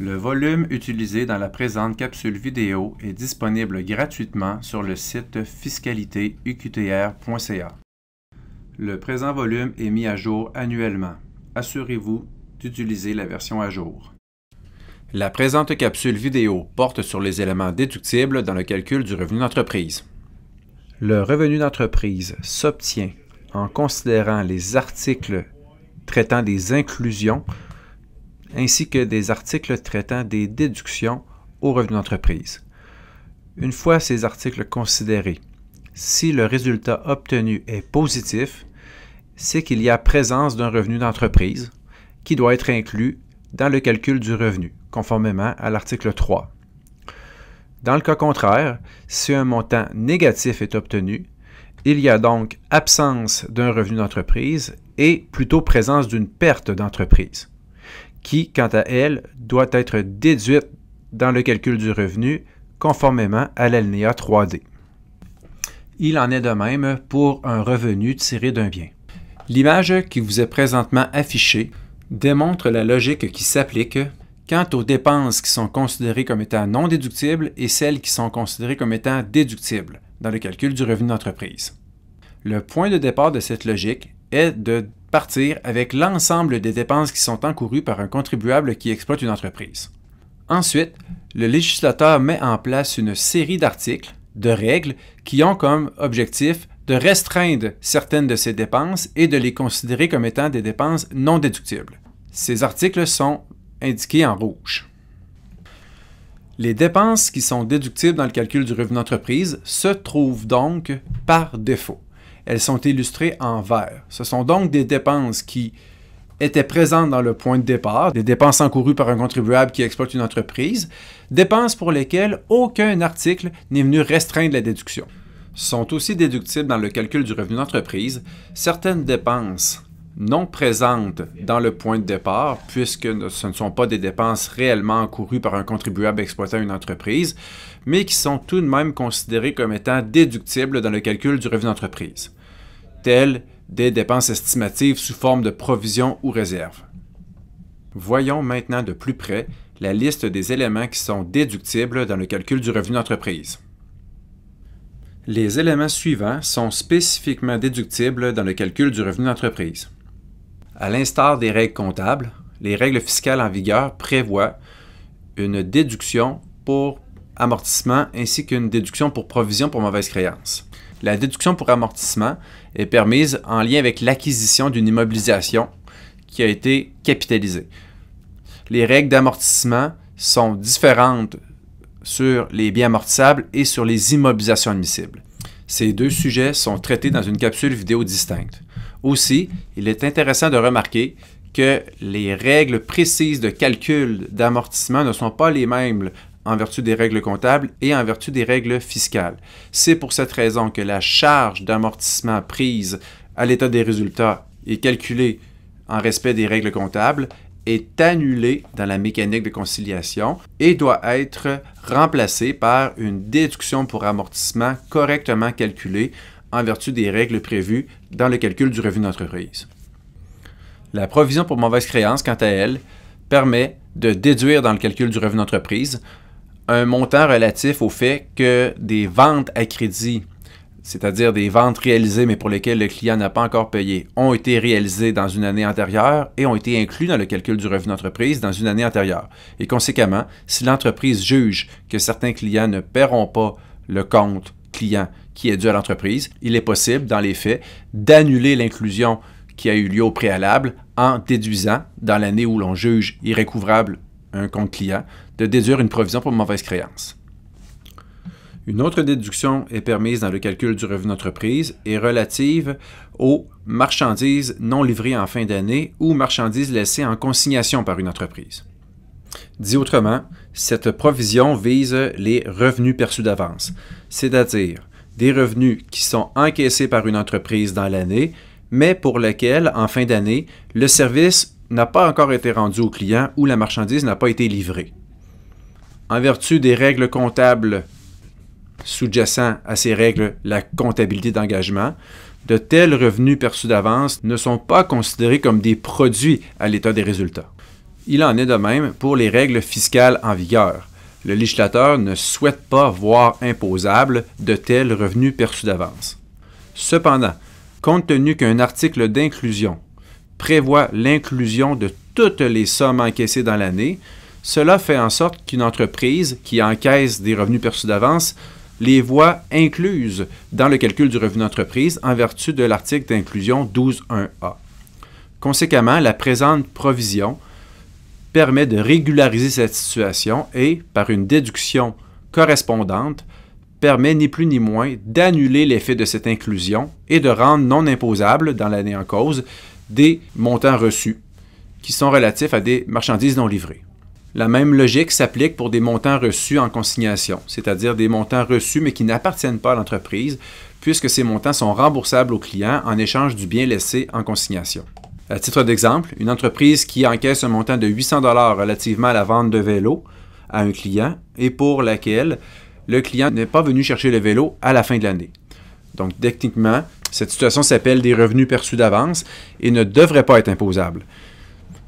Le volume utilisé dans la présente capsule vidéo est disponible gratuitement sur le site fiscalitéuqtr.ca. Le présent volume est mis à jour annuellement. Assurez-vous d'utiliser la version à jour. La présente capsule vidéo porte sur les éléments déductibles dans le calcul du revenu d'entreprise. Le revenu d'entreprise s'obtient en considérant les articles traitant des inclusions ainsi que des articles traitant des déductions aux revenus d'entreprise. Une fois ces articles considérés, si le résultat obtenu est positif, c'est qu'il y a présence d'un revenu d'entreprise qui doit être inclus dans le calcul du revenu, conformément à l'article 3. Dans le cas contraire, si un montant négatif est obtenu, il y a donc absence d'un revenu d'entreprise et plutôt présence d'une perte d'entreprise qui, quant à elle, doit être déduite dans le calcul du revenu conformément à l'alinéa 3D. Il en est de même pour un revenu tiré d'un bien. L'image qui vous est présentement affichée démontre la logique qui s'applique quant aux dépenses qui sont considérées comme étant non déductibles et celles qui sont considérées comme étant déductibles dans le calcul du revenu d'entreprise. Le point de départ de cette logique est de partir avec l'ensemble des dépenses qui sont encourues par un contribuable qui exploite une entreprise. Ensuite, le législateur met en place une série d'articles, de règles, qui ont comme objectif de restreindre certaines de ces dépenses et de les considérer comme étant des dépenses non déductibles. Ces articles sont indiqués en rouge. Les dépenses qui sont déductibles dans le calcul du revenu d'entreprise se trouvent donc par défaut elles sont illustrées en vert. Ce sont donc des dépenses qui étaient présentes dans le point de départ, des dépenses encourues par un contribuable qui exploite une entreprise, dépenses pour lesquelles aucun article n'est venu restreindre la déduction. Sont aussi déductibles dans le calcul du revenu d'entreprise certaines dépenses non présentes dans le point de départ, puisque ce ne sont pas des dépenses réellement encourues par un contribuable exploitant une entreprise, mais qui sont tout de même considérées comme étant déductibles dans le calcul du revenu d'entreprise telles des dépenses estimatives sous forme de provisions ou réserves. Voyons maintenant de plus près la liste des éléments qui sont déductibles dans le calcul du revenu d'entreprise. Les éléments suivants sont spécifiquement déductibles dans le calcul du revenu d'entreprise. À l'instar des règles comptables, les règles fiscales en vigueur prévoient une déduction pour amortissement ainsi qu'une déduction pour provision pour mauvaise créance. La déduction pour amortissement est permise en lien avec l'acquisition d'une immobilisation qui a été capitalisée. Les règles d'amortissement sont différentes sur les biens amortissables et sur les immobilisations admissibles. Ces deux sujets sont traités dans une capsule vidéo distincte. Aussi, il est intéressant de remarquer que les règles précises de calcul d'amortissement ne sont pas les mêmes en vertu des règles comptables et en vertu des règles fiscales. C'est pour cette raison que la charge d'amortissement prise à l'état des résultats et calculée en respect des règles comptables est annulée dans la mécanique de conciliation et doit être remplacée par une déduction pour amortissement correctement calculée en vertu des règles prévues dans le calcul du revenu d'entreprise. La provision pour mauvaise créance, quant à elle, permet de déduire dans le calcul du revenu d'entreprise un montant relatif au fait que des ventes à crédit, c'est-à-dire des ventes réalisées mais pour lesquelles le client n'a pas encore payé, ont été réalisées dans une année antérieure et ont été incluses dans le calcul du revenu d'entreprise dans une année antérieure. Et conséquemment, si l'entreprise juge que certains clients ne paieront pas le compte client qui est dû à l'entreprise, il est possible, dans les faits, d'annuler l'inclusion qui a eu lieu au préalable en déduisant, dans l'année où l'on juge irrécouvrable un compte client, de déduire une provision pour mauvaise créance. Une autre déduction est permise dans le calcul du revenu d'entreprise et relative aux marchandises non livrées en fin d'année ou marchandises laissées en consignation par une entreprise. Dit autrement, cette provision vise les revenus perçus d'avance, c'est-à-dire des revenus qui sont encaissés par une entreprise dans l'année, mais pour lesquels, en fin d'année, le service n'a pas encore été rendu au client ou la marchandise n'a pas été livrée en vertu des règles comptables sous jacentes à ces règles la comptabilité d'engagement, de tels revenus perçus d'avance ne sont pas considérés comme des produits à l'état des résultats. Il en est de même pour les règles fiscales en vigueur. Le législateur ne souhaite pas voir imposables de tels revenus perçus d'avance. Cependant, compte tenu qu'un article d'inclusion prévoit l'inclusion de toutes les sommes encaissées dans l'année, cela fait en sorte qu'une entreprise qui encaisse des revenus perçus d'avance les voit incluses dans le calcul du revenu d'entreprise en vertu de l'article d'inclusion 12.1a. Conséquemment, la présente provision permet de régulariser cette situation et, par une déduction correspondante, permet ni plus ni moins d'annuler l'effet de cette inclusion et de rendre non imposable dans l'année en cause des montants reçus qui sont relatifs à des marchandises non livrées. La même logique s'applique pour des montants reçus en consignation, c'est-à-dire des montants reçus mais qui n'appartiennent pas à l'entreprise, puisque ces montants sont remboursables au client en échange du bien laissé en consignation. À titre d'exemple, une entreprise qui encaisse un montant de 800 relativement à la vente de vélo à un client et pour laquelle le client n'est pas venu chercher le vélo à la fin de l'année. Donc techniquement, cette situation s'appelle des revenus perçus d'avance et ne devrait pas être imposable.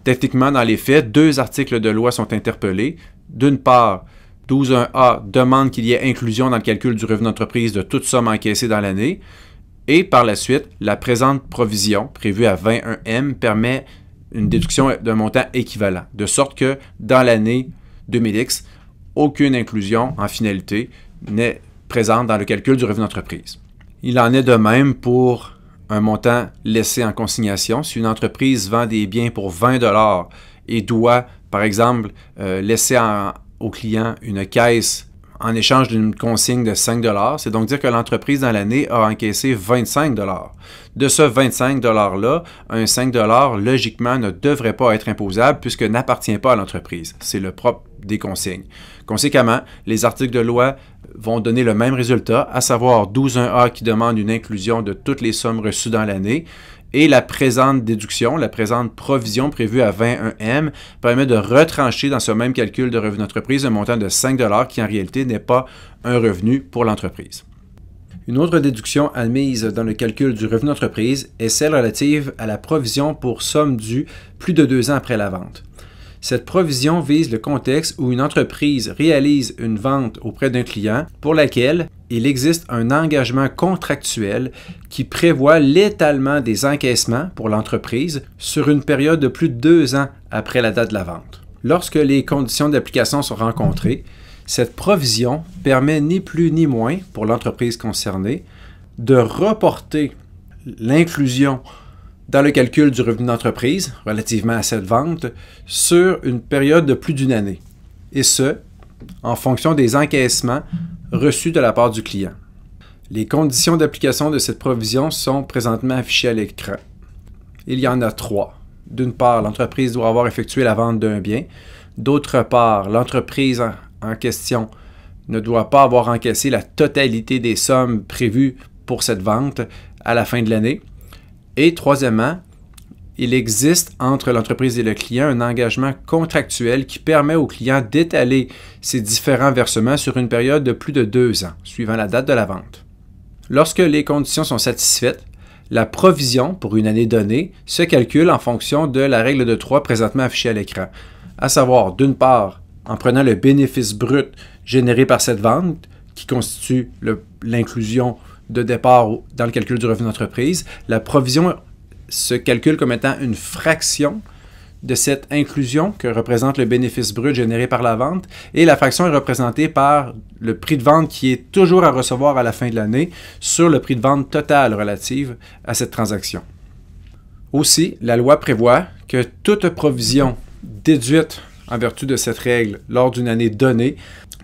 Techniquement, dans les faits, deux articles de loi sont interpellés. D'une part, 12.1a demande qu'il y ait inclusion dans le calcul du revenu d'entreprise de toute somme encaissée dans l'année. Et par la suite, la présente provision prévue à 21M permet une déduction d'un montant équivalent, de sorte que dans l'année 2000X, aucune inclusion en finalité n'est présente dans le calcul du revenu d'entreprise. Il en est de même pour un montant laissé en consignation. Si une entreprise vend des biens pour 20 dollars et doit, par exemple, euh, laisser au client une caisse en échange d'une consigne de 5 C'est donc dire que l'entreprise dans l'année a encaissé 25 De ce 25 $-là, un 5 logiquement ne devrait pas être imposable puisque n'appartient pas à l'entreprise. C'est le propre des consignes. Conséquemment, les articles de loi vont donner le même résultat, à savoir 12.1a qui demande une inclusion de toutes les sommes reçues dans l'année, et la présente déduction, la présente provision prévue à 21M permet de retrancher dans ce même calcul de revenu d'entreprise un montant de 5 qui en réalité n'est pas un revenu pour l'entreprise. Une autre déduction admise dans le calcul du revenu d'entreprise est celle relative à la provision pour somme due plus de deux ans après la vente. Cette provision vise le contexte où une entreprise réalise une vente auprès d'un client pour laquelle il existe un engagement contractuel qui prévoit l'étalement des encaissements pour l'entreprise sur une période de plus de deux ans après la date de la vente. Lorsque les conditions d'application sont rencontrées, cette provision permet ni plus ni moins pour l'entreprise concernée de reporter l'inclusion dans le calcul du revenu d'entreprise relativement à cette vente sur une période de plus d'une année, et ce, en fonction des encaissements reçus de la part du client. Les conditions d'application de cette provision sont présentement affichées à l'écran. Il y en a trois. D'une part, l'entreprise doit avoir effectué la vente d'un bien. D'autre part, l'entreprise en question ne doit pas avoir encaissé la totalité des sommes prévues pour cette vente à la fin de l'année. Et troisièmement, il existe entre l'entreprise et le client un engagement contractuel qui permet au client d'étaler ses différents versements sur une période de plus de deux ans, suivant la date de la vente. Lorsque les conditions sont satisfaites, la provision pour une année donnée se calcule en fonction de la règle de 3 présentement affichée à l'écran, à savoir, d'une part, en prenant le bénéfice brut généré par cette vente, qui constitue l'inclusion de départ dans le calcul du revenu d'entreprise, la provision se calcule comme étant une fraction de cette inclusion que représente le bénéfice brut généré par la vente et la fraction est représentée par le prix de vente qui est toujours à recevoir à la fin de l'année sur le prix de vente total relative à cette transaction. Aussi, la loi prévoit que toute provision déduite en vertu de cette règle lors d'une année donnée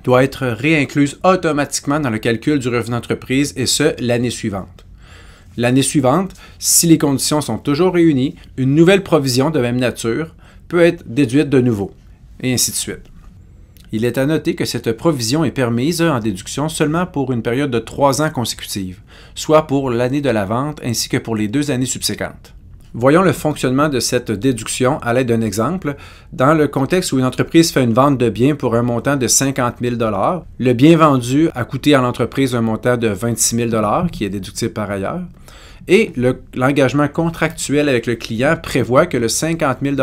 doit être réincluse automatiquement dans le calcul du revenu d'entreprise et ce, l'année suivante. L'année suivante, si les conditions sont toujours réunies, une nouvelle provision de même nature peut être déduite de nouveau, et ainsi de suite. Il est à noter que cette provision est permise en déduction seulement pour une période de trois ans consécutive, soit pour l'année de la vente ainsi que pour les deux années subséquentes. Voyons le fonctionnement de cette déduction à l'aide d'un exemple. Dans le contexte où une entreprise fait une vente de biens pour un montant de 50 000 le bien vendu a coûté à l'entreprise un montant de 26 000 qui est déductible par ailleurs. Et l'engagement contractuel avec le client prévoit que le 50 000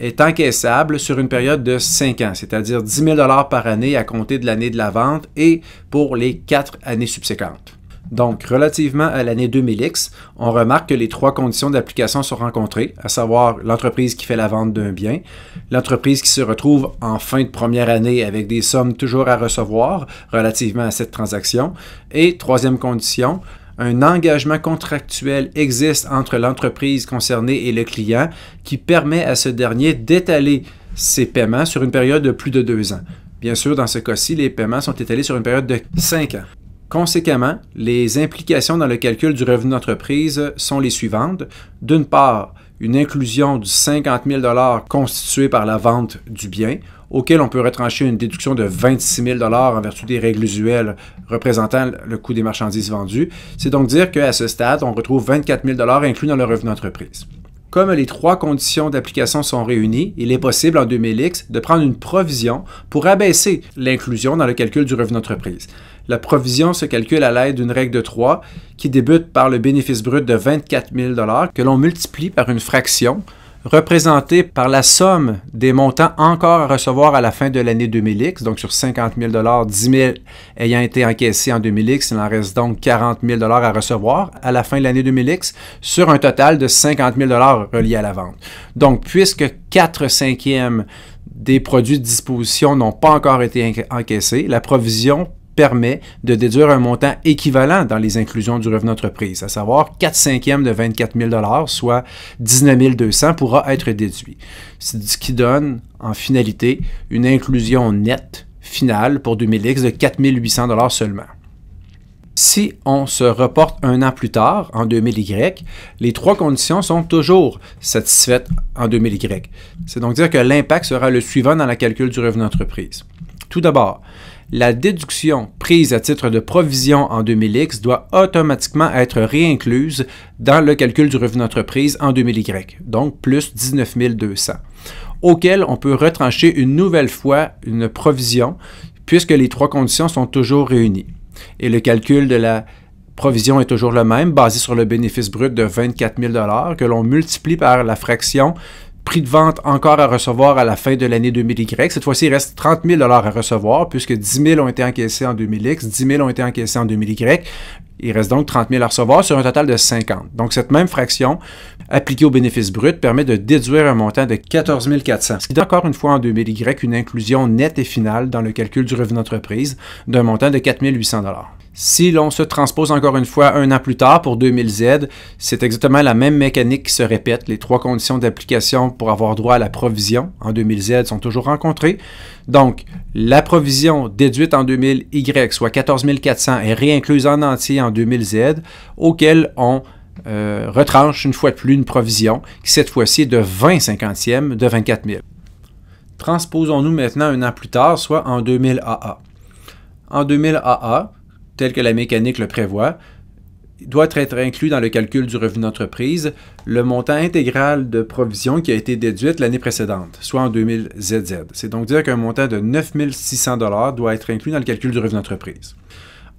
est encaissable sur une période de 5 ans, c'est-à-dire 10 000 par année à compter de l'année de la vente et pour les 4 années subséquentes. Donc, relativement à l'année 2000X, on remarque que les trois conditions d'application sont rencontrées, à savoir l'entreprise qui fait la vente d'un bien, l'entreprise qui se retrouve en fin de première année avec des sommes toujours à recevoir relativement à cette transaction, et troisième condition, un engagement contractuel existe entre l'entreprise concernée et le client qui permet à ce dernier d'étaler ses paiements sur une période de plus de deux ans. Bien sûr, dans ce cas-ci, les paiements sont étalés sur une période de cinq ans. Conséquemment, les implications dans le calcul du revenu d'entreprise sont les suivantes. D'une part, une inclusion du 50 000 constitué par la vente du bien, auquel on peut retrancher une déduction de 26 000 en vertu des règles usuelles représentant le coût des marchandises vendues. C'est donc dire qu'à ce stade, on retrouve 24 000 inclus dans le revenu d'entreprise. Comme les trois conditions d'application sont réunies, il est possible en 2000X de prendre une provision pour abaisser l'inclusion dans le calcul du revenu d'entreprise. La provision se calcule à l'aide d'une règle de 3 qui débute par le bénéfice brut de 24 000 que l'on multiplie par une fraction représentée par la somme des montants encore à recevoir à la fin de l'année 2000X. Donc sur 50 000 10 000 ayant été encaissés en 2000X, il en reste donc 40 000 à recevoir à la fin de l'année 2000X sur un total de 50 000 reliés à la vente. Donc puisque 4 cinquièmes des produits de disposition n'ont pas encore été encaissés, la provision permet de déduire un montant équivalent dans les inclusions du revenu d'entreprise, à savoir 4 cinquièmes de 24 000 soit 19 200 pourra être déduit. C'est ce qui donne, en finalité, une inclusion nette finale pour 2000X de 4 800 seulement. Si on se reporte un an plus tard, en 2000Y, les trois conditions sont toujours satisfaites en 2000Y. C'est donc dire que l'impact sera le suivant dans la calcul du revenu d'entreprise. Tout d'abord, la déduction prise à titre de provision en 2000X doit automatiquement être réincluse dans le calcul du revenu d'entreprise en 2000Y, donc plus 19 200, auquel on peut retrancher une nouvelle fois une provision puisque les trois conditions sont toujours réunies. Et le calcul de la provision est toujours le même, basé sur le bénéfice brut de 24 000 que l'on multiplie par la fraction prix de vente encore à recevoir à la fin de l'année 2000Y. Cette fois-ci, il reste 30 000 à recevoir puisque 10 000 ont été encaissés en 2000X, 10 000 ont été encaissés en 2000Y. Il reste donc 30 000 à recevoir sur un total de 50. Donc, cette même fraction appliquée au bénéfice brut permet de déduire un montant de 14 400, ce qui donne encore une fois en 2000Y une inclusion nette et finale dans le calcul du revenu d'entreprise d'un montant de 4 800 si l'on se transpose encore une fois un an plus tard pour 2000Z, c'est exactement la même mécanique qui se répète. Les trois conditions d'application pour avoir droit à la provision en 2000Z sont toujours rencontrées. Donc, la provision déduite en 2000Y, soit 14 400, est réincluse en entier en 2000Z, auquel on euh, retranche une fois de plus une provision qui cette fois-ci est de 20 cinquantièmes de 24 000. Transposons-nous maintenant un an plus tard, soit en 2000 AA. En 2000 AA, tel que la mécanique le prévoit, doit être inclus dans le calcul du revenu d'entreprise le montant intégral de provision qui a été déduite l'année précédente, soit en 2000 ZZ. C'est donc dire qu'un montant de 9600 doit être inclus dans le calcul du revenu d'entreprise.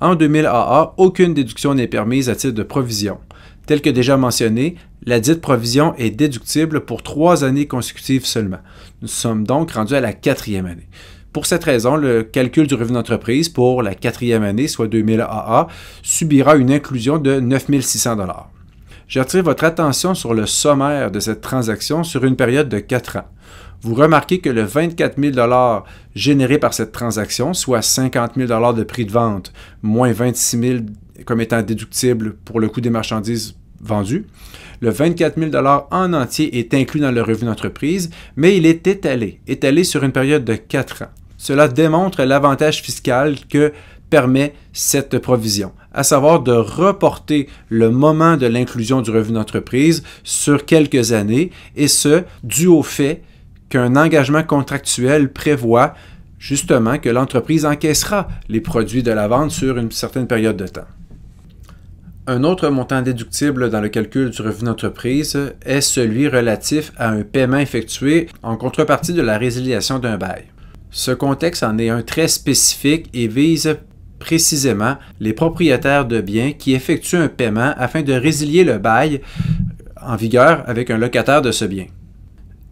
En 2000 AA, aucune déduction n'est permise à titre de provision. Tel que déjà mentionné, la dite provision est déductible pour trois années consécutives seulement. Nous sommes donc rendus à la quatrième année. Pour cette raison, le calcul du revenu d'entreprise pour la quatrième année, soit 2000 AA, subira une inclusion de 9600 J'attire votre attention sur le sommaire de cette transaction sur une période de 4 ans. Vous remarquez que le 24 000 généré par cette transaction, soit 50 000 de prix de vente, moins 26 000 comme étant déductible pour le coût des marchandises vendues, le 24 000 en entier est inclus dans le revenu d'entreprise, mais il est étalé, étalé sur une période de 4 ans. Cela démontre l'avantage fiscal que permet cette provision, à savoir de reporter le moment de l'inclusion du revenu d'entreprise sur quelques années, et ce, dû au fait qu'un engagement contractuel prévoit justement que l'entreprise encaissera les produits de la vente sur une certaine période de temps. Un autre montant déductible dans le calcul du revenu d'entreprise est celui relatif à un paiement effectué en contrepartie de la résiliation d'un bail. Ce contexte en est un très spécifique et vise précisément les propriétaires de biens qui effectuent un paiement afin de résilier le bail en vigueur avec un locataire de ce bien.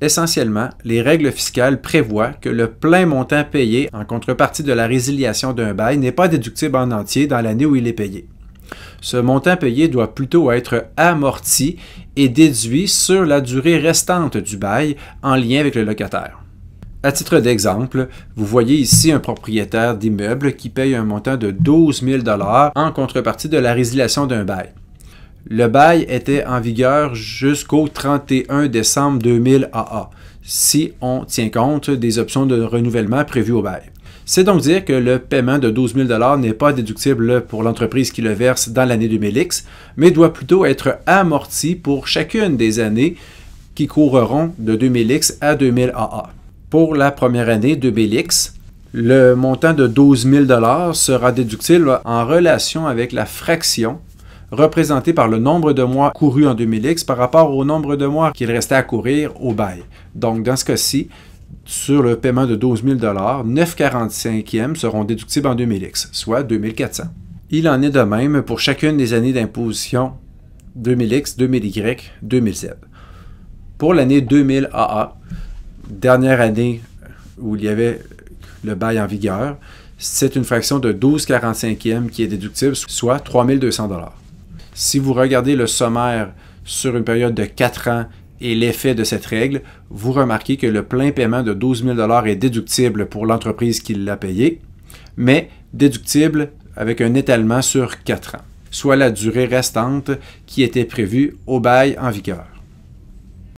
Essentiellement, les règles fiscales prévoient que le plein montant payé en contrepartie de la résiliation d'un bail n'est pas déductible en entier dans l'année où il est payé. Ce montant payé doit plutôt être amorti et déduit sur la durée restante du bail en lien avec le locataire. À titre d'exemple, vous voyez ici un propriétaire d'immeuble qui paye un montant de 12 000 en contrepartie de la résiliation d'un bail. Le bail était en vigueur jusqu'au 31 décembre 2000 AA, si on tient compte des options de renouvellement prévues au bail. C'est donc dire que le paiement de 12 000 n'est pas déductible pour l'entreprise qui le verse dans l'année 2000X, mais doit plutôt être amorti pour chacune des années qui courront de 2000X à 2000 AA pour la première année de x Le montant de 12 000 sera déductible en relation avec la fraction représentée par le nombre de mois courus en 2000X par rapport au nombre de mois qu'il restait à courir au bail. Donc, dans ce cas-ci, sur le paiement de 12 000 9 45e seront déductibles en 2000X, soit 2400. Il en est de même pour chacune des années d'imposition 2000X, 2000Y, 2000 Pour l'année 2000AA, dernière année où il y avait le bail en vigueur, c'est une fraction de 12,45e qui est déductible, soit 3200 Si vous regardez le sommaire sur une période de 4 ans et l'effet de cette règle, vous remarquez que le plein paiement de 12 000 est déductible pour l'entreprise qui l'a payé, mais déductible avec un étalement sur 4 ans, soit la durée restante qui était prévue au bail en vigueur.